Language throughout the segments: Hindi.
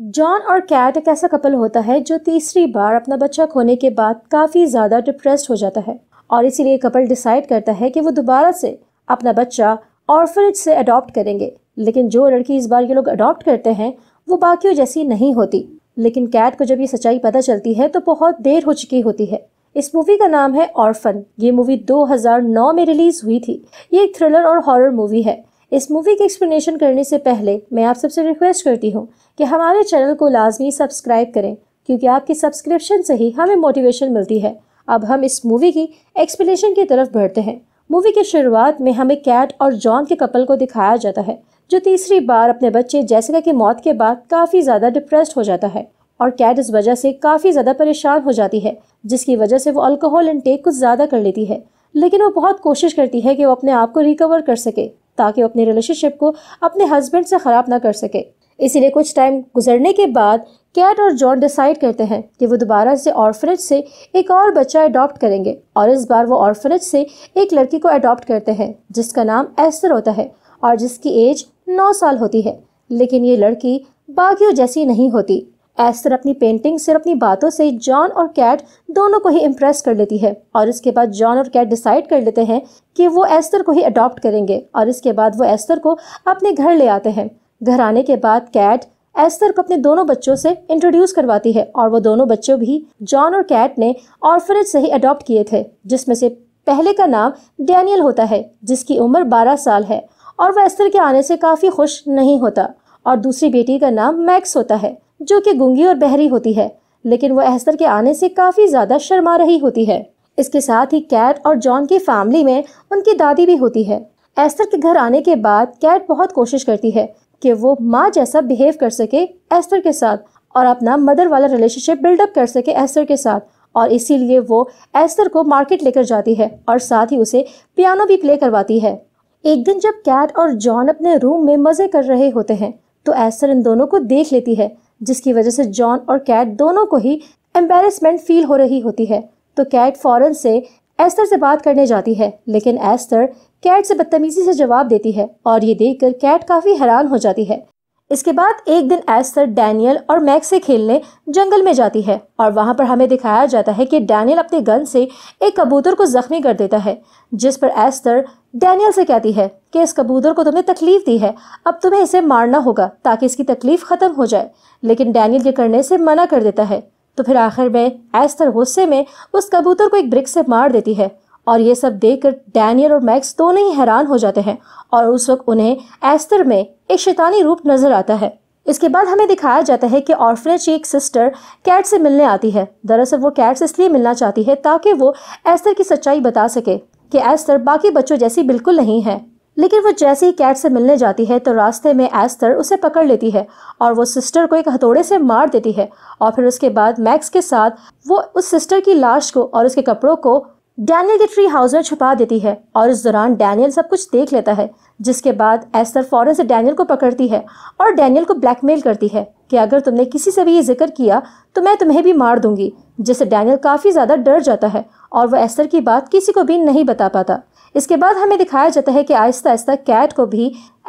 जॉन और कैट एक ऐसा कपल होता है जो तीसरी बार अपना बच्चा खोने के बाद काफ़ी ज़्यादा डिप्रेस्ड हो जाता है और इसीलिए कपल डिसाइड करता है कि वो दोबारा से अपना बच्चा ऑर्फनेज से अडॉप्ट करेंगे लेकिन जो लड़की इस बार ये लोग अडॉप्ट करते हैं वो बाकियों जैसी नहीं होती लेकिन कैट को जब ये सच्चाई पता चलती है तो बहुत देर हो चुकी होती है इस मूवी का नाम है ऑर्फन ये मूवी 2009 में रिलीज हुई थी ये एक थ्रिलर और हॉरर मूवी है इस मूवी की एक्सप्लेनेशन करने से पहले मैं आप सबसे रिक्वेस्ट करती हूँ कि हमारे चैनल को लाजमी सब्सक्राइब करें क्योंकि आपकी सब्सक्रिप्शन से ही हमें मोटिवेशन मिलती है अब हम इस मूवी की एक्सप्लेनेशन की तरफ बढ़ते हैं मूवी की शुरुआत में हमें कैट और जॉन के कपल को दिखाया जाता है जो तीसरी बार अपने बच्चे जैसिका की मौत के बाद काफ़ी ज़्यादा डिप्रेस्ड हो जाता है और कैट इस वजह से काफ़ी ज़्यादा परेशान हो जाती है जिसकी वजह से वो अल्कोहल इनटेक कुछ ज़्यादा कर लेती है लेकिन वो बहुत कोशिश करती है कि वो अपने आप को रिकवर कर सके ताकि वो अपनी रिलेशनशिप को अपने हस्बैंड से ख़राब ना कर सके इसीलिए कुछ टाइम गुजरने के बाद कैट और जॉन डिसाइड करते हैं कि वो दोबारा से ऑर्फनेज से एक और बच्चा अडॉप्ट करेंगे और इस बार वो ऑर्फनेज से एक लड़की को अडॉप्ट करते हैं जिसका नाम एस्तर होता है और जिसकी एज नौ साल होती है लेकिन ये लड़की बाकी जैसी नहीं होती एस्तर अपनी पेंटिंग सिर्फ अपनी बातों से जॉन और कैट दोनों को ही इम्प्रेस कर लेती है और इसके बाद जॉन और कैट डिसाइड कर लेते हैं कि वो एस्तर को ही अडॉप्ट करेंगे और इसके बाद वो एस्तर को अपने घर ले आते हैं घर आने के बाद कैट एस्तर को अपने दोनों बच्चों से इंट्रोड्यूस करवाती है और वो दोनों बच्चों भी जॉन और कैट ने ऑर्फरेज से ही अडॉप्ट किए थे जिसमें से पहले का नाम डैनियल होता है जिसकी उम्र 12 साल है और वह एस्तर के आने से काफ़ी खुश नहीं होता और दूसरी बेटी का नाम मैक्स होता है जो कि गुंगी और बहरी होती है लेकिन वो एस्तर के आने से काफ़ी ज़्यादा शर्मा रही होती है इसके साथ ही कैट और जॉन की फैमिली में उनकी दादी भी होती है एस्तर के घर आने के बाद कैट बहुत कोशिश करती है कि वो माँ जैसा बिहेव कर सके एस्तर के साथ और अपना मदर वाला रिलेशनशिप बिल्डअप कर सके एस्तर के साथ और इसीलिए वो एस्तर को मार्केट लेकर जाती है और साथ ही उसे पियानो भी प्ले करवाती है एक दिन जब कैट और जॉन अपने रूम में मज़े कर रहे होते हैं तो एस्तर इन दोनों को देख लेती है जिसकी वजह से जॉन और कैट दोनों को ही एम्बेरसमेंट फील हो रही होती है तो कैट फ़ौरन से एस्तर से बात करने जाती है लेकिन एस्तर कैट से बदतमीजी से जवाब देती है और ये देखकर कैट काफ़ी हैरान हो जाती है इसके बाद एक दिन एस्तर डैनियल और मैक से खेलने जंगल में जाती है और वहाँ पर हमें दिखाया जाता है कि डैनियल अपने गन से एक कबूतर को जख्मी कर देता है जिस पर एस्तर डैनियल से कहती है कि इस कबूतर को तुमने तकलीफ दी है अब तुम्हें इसे मारना होगा ताकि इसकी तकलीफ ख़त्म हो जाए लेकिन डैनियल ये करने से मना कर देता है तो फिर आखिर में एस्तर गुस्से में उस कबूतर को एक ब्रिक से मार देती है और ये सब देखकर डैनियल और मैक्स दोनों ही हैरान हो जाते हैं और उस वक्त उन्हें एस्तर में एक शैतानी रूप नजर आता है इसके बाद हमें दिखाया जाता है कि ऑर्फनेज की एक सिस्टर कैट से मिलने आती है दरअसल वो कैट से इसलिए मिलना चाहती है ताकि वो एस्तर की सच्चाई बता सके कि एस्तर बाकी बच्चों जैसी बिल्कुल नहीं है लेकिन वो जैसे ही कैट से मिलने जाती है तो रास्ते में एस्तर उसे पकड़ लेती है और वो सिस्टर को एक हथौड़े से मार देती है और फिर उसके बाद मैक्स के साथ वो उस सिस्टर की लाश को और उसके कपड़ों को डैनियल के ट्री हाउस में छुपा देती है और इस दौरान डैनियल सब कुछ देख लेता है जिसके बाद एस्तर फौरन से डैनियल को पकड़ती है और डैनियल को ब्लैकमेल करती है कि अगर तुमने किसी से भी ये जिक्र किया तो मैं तुम्हें भी मार दूंगी जिससे डैनियल काफ़ी ज़्यादा डर जाता है और वह एस्तर की बात किसी को भी नहीं बता पाता इसके बाद हमें दिखाया जाता है कि आहिस्ता आहिस्ता कैट को भी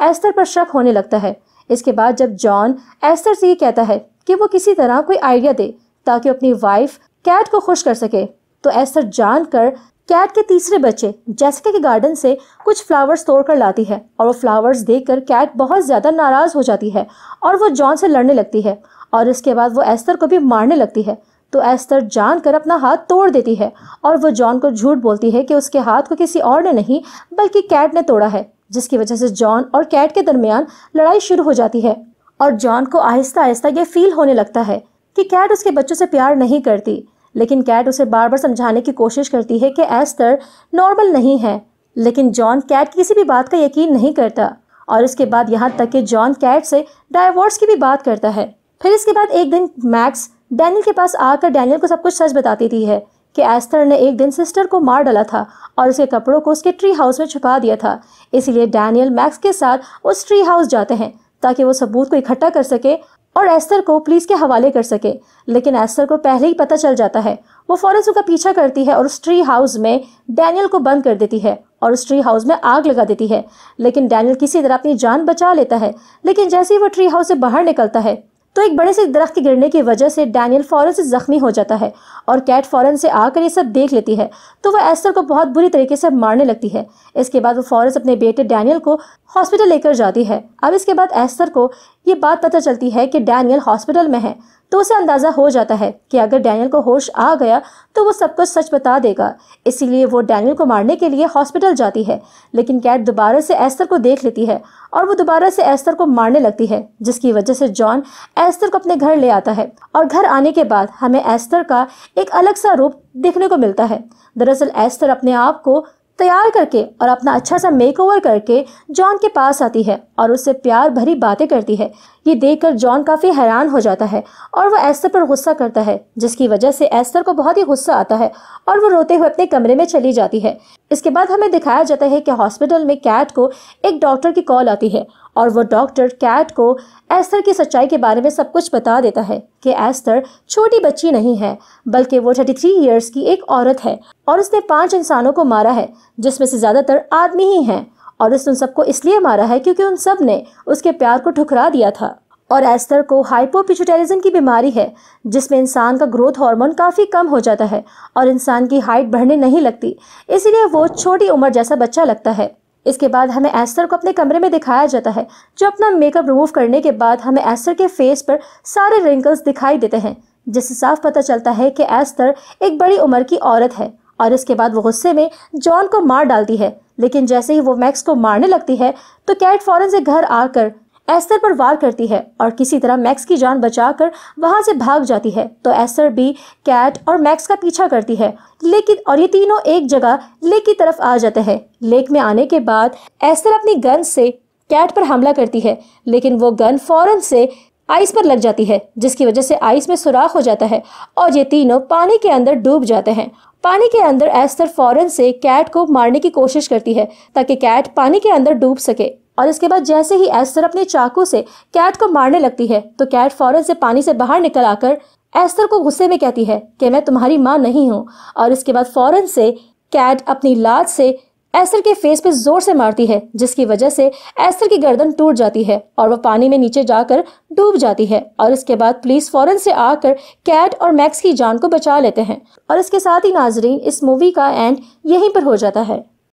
एस्तर पर शक होने लगता है इसके बाद जब जॉन एस्तर से ये कहता है कि वो किसी तरह कोई आइडिया दे ताकि अपनी वाइफ कैट को खुश कर सके तो ऐसा जानकर कैट के तीसरे बच्चे जैसिका के गार्डन से कुछ फ्लावर्स तोड़ कर लाती है और वो फ्लावर्स देखकर कैट बहुत ज़्यादा नाराज़ हो जाती है और वो जॉन से लड़ने लगती है और इसके बाद वो एस्तर को भी मारने लगती है तो एस्तर जान कर अपना हाथ तोड़ देती है और वो जॉन को झूठ बोलती है कि उसके हाथ को किसी और ने नहीं बल्कि कैट ने तोड़ा है जिसकी वजह से जॉन और कैट के दरमियान लड़ाई शुरू हो जाती है और जॉन को आहिस्ता आहिस्ता ये फील होने लगता है कि कैट उसके बच्चों से प्यार नहीं करती लेकिन कैट उसे बार बार समझाने की कोशिश करती है कि एस्तर नॉर्मल नहीं है लेकिन जॉन कैट की किसी भी बात का यकीन नहीं करता और इसके बाद यहाँ तक कि जॉन कैट से डाइवोर्स की भी बात करता है फिर इसके बाद एक दिन मैक्स डैनियल के पास आकर डैनियल को सब कुछ सच बता देती है कि एस्तर ने एक दिन सिस्टर को मार डाला था और उसके कपड़ों को उसके ट्री हाउस में छुपा दिया था इसीलिए डैनियल मैक्स के साथ उस ट्री हाउस जाते हैं ताकि वो सबूत को इकट्ठा कर सके और एस्तर को पुलिस के हवाले कर सके लेकिन एस्तर को पहले ही पता चल जाता है वो फौरन उसका पीछा करती है और उस ट्री हाउस में डैनियल को बंद कर देती है और उस ट्री हाउस में आग लगा देती है लेकिन डैनियल किसी तरह अपनी जान बचा लेता है लेकिन जैसे ही वो ट्री हाउस से बाहर निकलता है तो एक बड़े से दरख्त के गिरने की वजह से डैनियल फ़ौरन से ज़ख्मी हो जाता है और कैट फ़ौरन से आकर ये सब देख लेती है तो वह एस्तर को बहुत बुरी तरीके से मारने लगती है इसके बाद वो फ़ौरन अपने बेटे डैनियल को हॉस्पिटल लेकर जाती है अब इसके बाद एस्तर को ये बात पता चलती है कि डैनियल हॉस्पिटल में है तो उसे अंदाज़ा हो जाता है कि अगर डैनियल को होश आ गया तो वो सब कुछ सच बता देगा इसीलिए वो डैनियल को मारने के लिए हॉस्पिटल जाती है लेकिन कैट दोबारा से एस्तर को देख लेती है और वो दोबारा से एस्तर को मारने लगती है जिसकी वजह से जॉन एस्तर को अपने घर ले आता है और घर आने के बाद हमें एस्तर का एक अलग सा रूप देखने को मिलता है दरअसल एस्तर अपने आप को तैयार करके और अपना अच्छा सा मेकओवर करके जॉन के पास आती है और उससे प्यार भरी बातें करती है ये देखकर जॉन काफ़ी हैरान हो जाता है और वह एस्तर पर गुस्सा करता है जिसकी वजह से एस्तर को बहुत ही गुस्सा आता है और वो रोते हुए अपने कमरे में चली जाती है इसके बाद हमें दिखाया जाता है कि हॉस्पिटल में कैट को एक डॉक्टर की कॉल आती है और वो डॉक्टर कैट को एस्थर की सच्चाई के बारे में सब कुछ बता देता है कि एस्तर छोटी बच्ची नहीं है बल्कि वो 33 थ्री ईयर्स की एक औरत है और उसने पांच इंसानों को मारा है जिसमें से ज़्यादातर आदमी ही हैं और उसने उन सबको इसलिए मारा है क्योंकि उन सब ने उसके प्यार को ठुकरा दिया था और एस्तर को हाइपोपिचुटेरिज्म की बीमारी है जिसमें इंसान का ग्रोथ हार्मोन काफ़ी कम हो जाता है और इंसान की हाइट बढ़ने नहीं लगती इसलिए वो छोटी उम्र जैसा बच्चा लगता है इसके बाद हमें एस्तर को अपने कमरे में दिखाया जाता है जो अपना मेकअप रिमूव करने के बाद हमें एस्तर के फेस पर सारे रिंकल्स दिखाई देते हैं जिससे साफ पता चलता है कि एस्तर एक बड़ी उम्र की औरत है और इसके बाद वो गुस्से में जॉन को मार डालती है लेकिन जैसे ही वो मैक्स को मारने लगती है तो कैट फौरन से घर आकर एस्तर पर वार करती है और किसी तरह मैक्स की जान बचाकर वहां से भाग जाती है तो एस्तर भी कैट और मैक्स का पीछा करती है लेकिन और ये तीनों एक जगह लेक की तरफ आ जाते हैं लेक में आने के बाद एस्तर अपनी गन से कैट पर हमला करती है लेकिन वो गन फौरन से आइस पर लग जाती है जिसकी वजह से आइस में सुराख हो जाता है और ये तीनों पानी के अंदर डूब जाते हैं पानी के अंदर एस्तर फौरन से कैट को मारने की कोशिश करती है ताकि कैट पानी के अंदर डूब सके और इसके बाद जैसे ही एस्तर अपने चाकू से कैट को मारने लगती है तो कैट फौरन से पानी से बाहर निकल आकर एस्तर को गुस्से में कहती है कि मैं तुम्हारी माँ नहीं हूँ और इसके बाद फौरन से कैट अपनी लाद से एस्तर के फेस पे जोर से मारती है जिसकी वजह से एस्तर की गर्दन टूट जाती है और वह पानी में नीचे जाकर डूब जाती है और इसके बाद पुलिस फौरन से आकर कैट और मैक्स की जान को बचा लेते हैं और इसके साथ ही नाजरीन इस मूवी का एंड यहीं पर हो जाता है